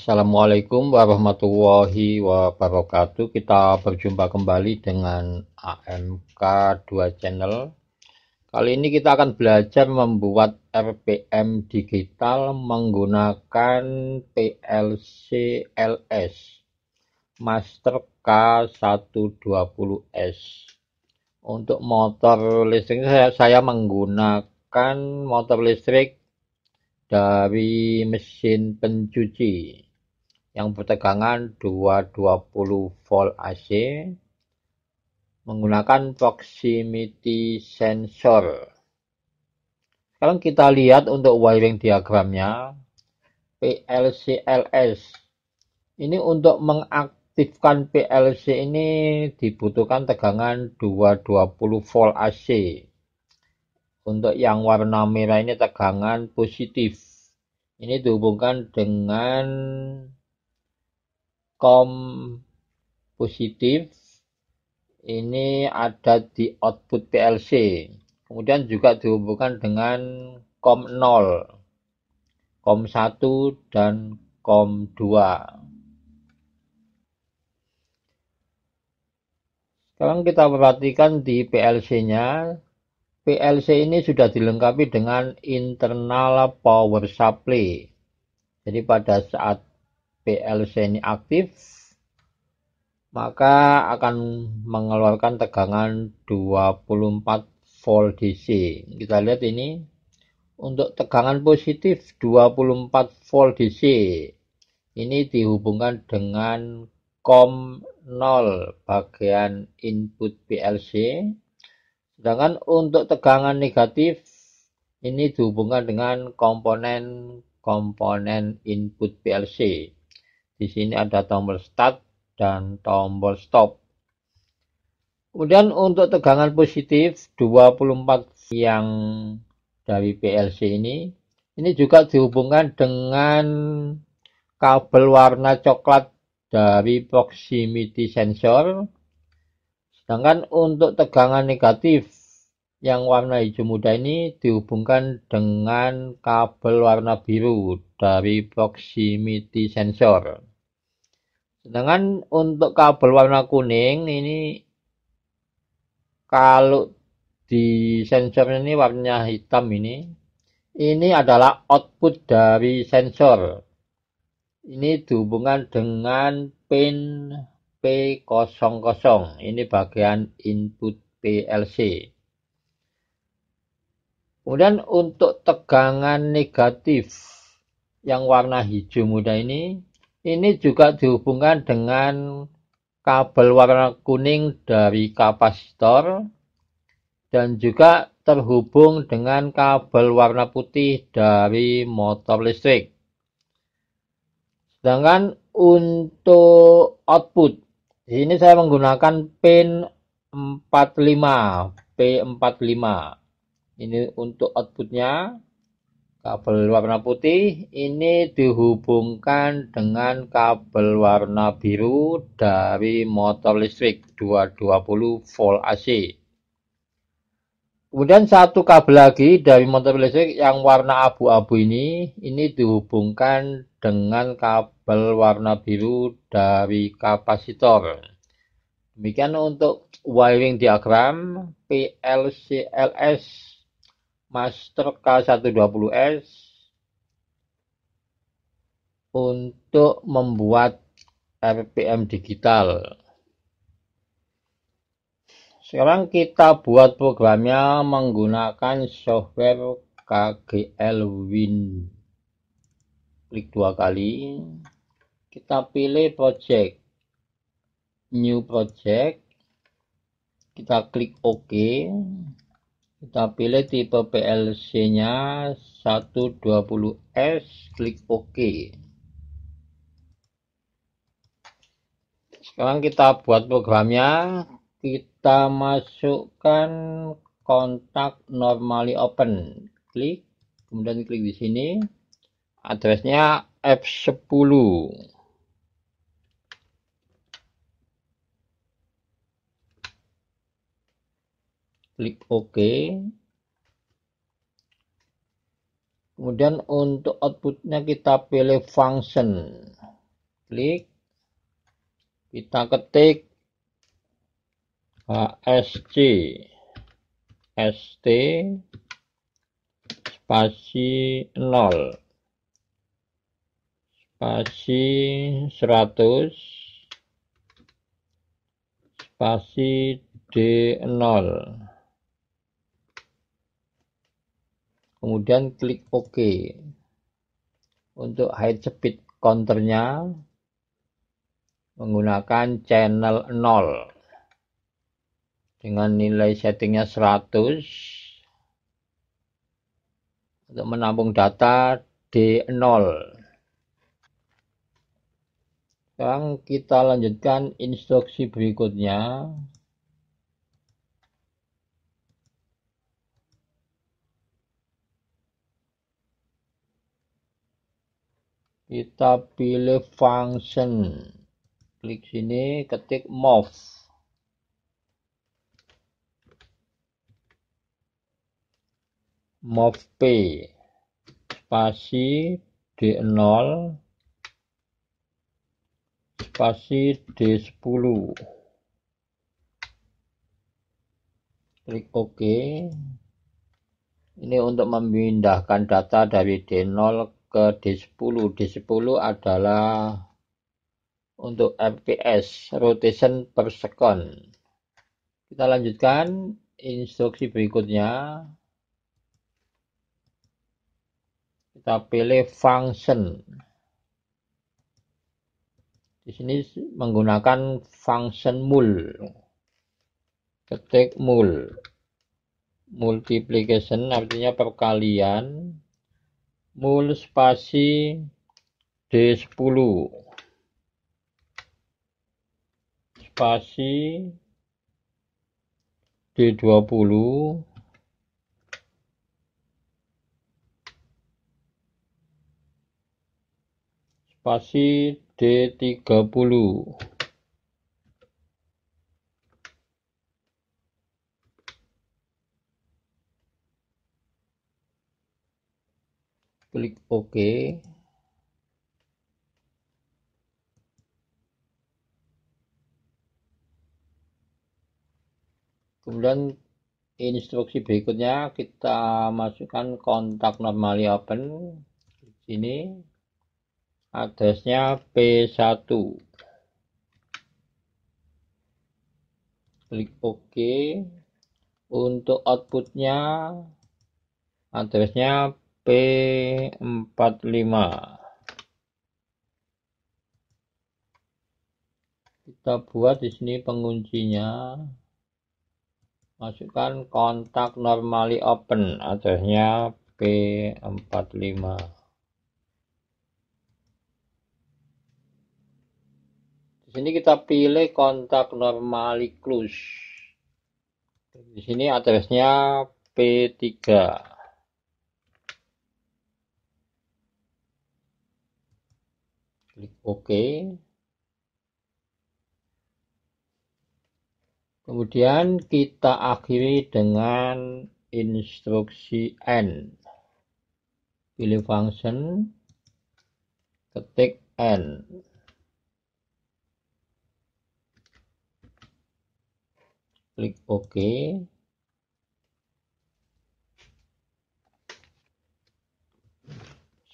Assalamualaikum warahmatullahi wabarakatuh. Kita berjumpa kembali dengan AMK 2 Channel. Kali ini kita akan belajar membuat RPM digital menggunakan PLC LS Master K120S. Untuk motor listrik saya, saya menggunakan motor listrik dari mesin pencuci yang bertegangan 220 volt AC menggunakan proximity sensor. Sekarang kita lihat untuk wiring diagramnya PLC LS Ini untuk mengaktifkan PLC ini dibutuhkan tegangan 220 volt AC. Untuk yang warna merah ini tegangan positif. Ini dihubungkan dengan kom positif ini ada di output PLC. Kemudian juga dihubungkan dengan kom 0, kom 1 dan kom 2. Sekarang kita perhatikan di PLC-nya. PLC ini sudah dilengkapi dengan internal power supply. Jadi pada saat PLC ini aktif, maka akan mengeluarkan tegangan 24 volt DC. Kita lihat ini untuk tegangan positif 24 volt DC. Ini dihubungkan dengan COM 0 bagian input PLC. Sedangkan untuk tegangan negatif ini dihubungkan dengan komponen komponen input PLC. Di sini ada tombol start dan tombol stop. Kemudian untuk tegangan positif 24 yang dari PLC ini, ini juga dihubungkan dengan kabel warna coklat dari proximity sensor. Sedangkan untuk tegangan negatif yang warna hijau muda ini dihubungkan dengan kabel warna biru dari proximity sensor. Sedangkan untuk kabel warna kuning ini kalau di sensor ini warnanya hitam ini ini adalah output dari sensor. Ini dihubungkan dengan pin P00. Ini bagian input PLC. Kemudian untuk tegangan negatif yang warna hijau muda ini ini juga dihubungkan dengan kabel warna kuning dari kapasitor dan juga terhubung dengan kabel warna putih dari motor listrik. Sedangkan untuk output, ini saya menggunakan pin 45, P45. Ini untuk outputnya kabel warna putih ini dihubungkan dengan kabel warna biru dari motor listrik 220 volt AC. Kemudian satu kabel lagi dari motor listrik yang warna abu-abu ini, ini dihubungkan dengan kabel warna biru dari kapasitor. Demikian untuk wiring diagram PLCLS master K120S untuk membuat RPM digital. Sekarang kita buat programnya menggunakan software KGL Win. Klik dua kali. Kita pilih project. New project. Kita klik OK kita pilih tipe PLC nya 120S klik OK sekarang kita buat programnya kita masukkan kontak normally open klik kemudian klik di sini addressnya F10 klik OK. Kemudian untuk outputnya kita pilih function. Klik. Kita ketik HSC ST spasi 0 spasi 100 spasi D0 kemudian klik OK. Untuk hide speed counternya menggunakan channel 0 dengan nilai settingnya 100 untuk menampung data D0 sekarang kita lanjutkan instruksi berikutnya kita pilih function klik sini ketik move move p spasi d0 spasi d10 klik ok ini untuk memindahkan data dari d0 ke D10. D10 adalah untuk FPS, rotation per second. Kita lanjutkan instruksi berikutnya. Kita pilih function. Di sini menggunakan function mul. Ketik mul. Multiplication artinya perkalian mul spasi D10 spasi D20 spasi D30 klik OK. Kemudian instruksi berikutnya kita masukkan kontak normally open di sini addressnya P1 klik OK untuk outputnya addressnya P 45 Kita buat di sini penguncinya. Masukkan kontak normally open, addressnya P 45 Di sini kita pilih kontak normally close. Di sini addressnya P3. klik OK kemudian kita akhiri dengan instruksi N. pilih function ketik N, klik OK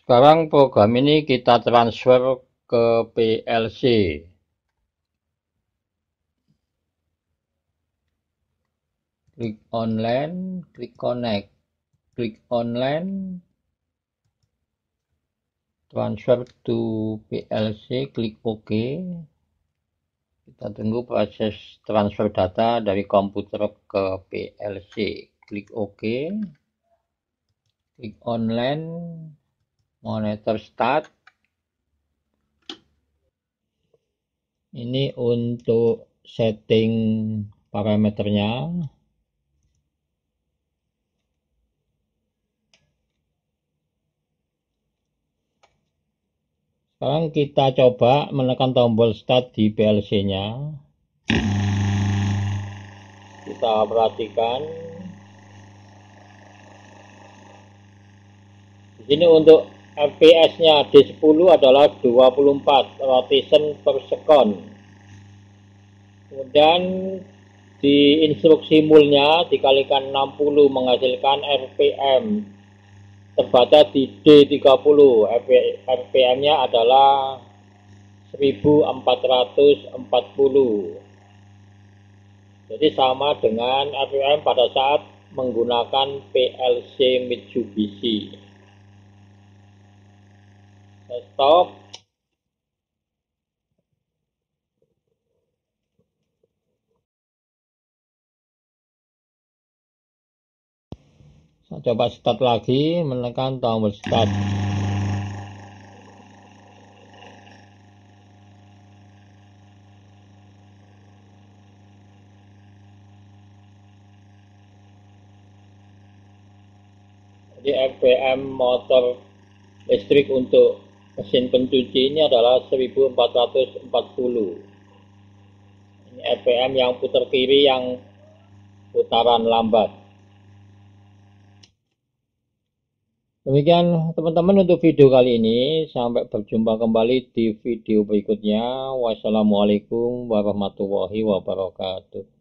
sekarang program ini kita transfer ke PLC. Klik online, klik connect. Klik online, transfer to PLC, klik OK. Kita tunggu proses transfer data dari komputer ke PLC. Klik OK. Klik online, monitor start ini untuk setting parameternya sekarang kita coba menekan tombol start di PLC nya kita perhatikan di sini untuk FPS-nya D10 adalah 24 rotation per second. Kemudian di instruksi mulnya dikalikan 60 menghasilkan RPM. Terbaca di D30, RPM-nya adalah 1440. Jadi sama dengan RPM pada saat menggunakan PLC Mitsubishi stop saya coba start lagi menekan tombol start jadi RPM motor listrik untuk mesin pencuci ini adalah 1440 ini RPM yang putar kiri yang putaran lambat demikian teman-teman untuk video kali ini sampai berjumpa kembali di video berikutnya wassalamualaikum warahmatullahi wabarakatuh